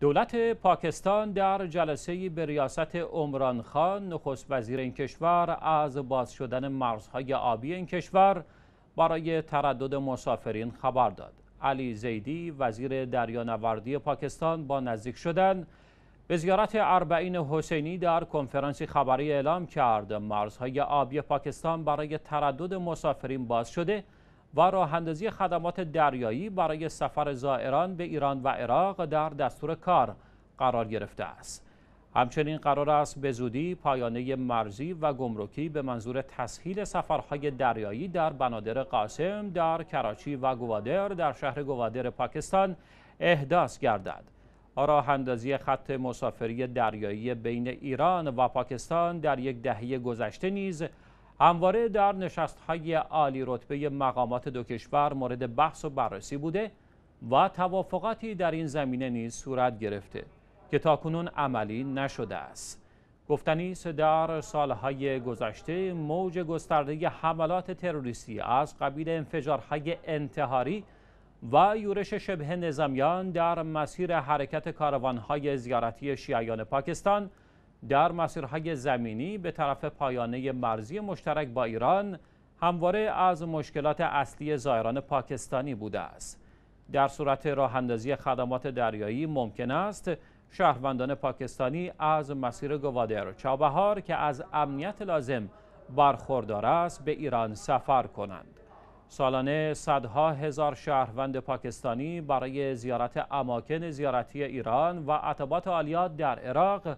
دولت پاکستان در جلسه به ریاست عمران خان نخست وزیر این کشور از باز شدن مرزهای آبی این کشور برای تردد مسافرین خبر داد. علی زیدی وزیر دریانوردی پاکستان با نزدیک شدن به زیارت اربعین حسینی در کنفرانسی خبری اعلام کرد مرزهای آبی پاکستان برای تردد مسافرین باز شده و راهاندازی خدمات دریایی برای سفر زائران به ایران و عراق در دستور کار قرار گرفته است. همچنین قرار است به زودی پایانه مرزی و گمرکی به منظور تسهیل سفرهای دریایی در بنادر قاسم در کراچی و گوادر در شهر گوادر پاکستان احداث گردد. راه خط مسافری دریایی بین ایران و پاکستان در یک دهه گذشته نیز همواره در های عالی رتبه مقامات دو کشور مورد بحث و بررسی بوده و توافقاتی در این زمینه نیز صورت گرفته که تاکنون عملی نشده است گفتنی است در سالهای گذشته موج گسترده حملات تروریستی از قبیل انفجارهای انتحاری و یورش شبه نظامیان در مسیر حرکت کاروانهای زیارتی شیعیان پاکستان در مسیرهای زمینی به طرف پایانه مرزی مشترک با ایران همواره از مشکلات اصلی زایران پاکستانی بوده است در صورت راه اندازی خدمات دریایی ممکن است شهروندان پاکستانی از مسیر گوادر چابهار که از امنیت لازم برخوردار است به ایران سفر کنند سالانه صدها هزار شهروند پاکستانی برای زیارت اماکن زیارتی ایران و عتبات عالیات در عراق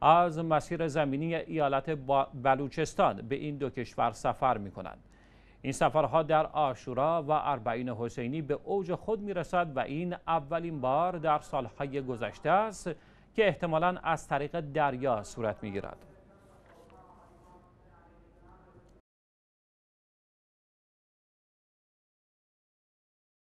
از مسیر زمینی ایالت بلوچستان به این دو کشور سفر می کنند. این سفرها در آشورا و اربعین حسینی به اوج خود می رسد و این اولین بار در سالهای گذشته است که احتمالا از طریق دریا صورت می گیرد.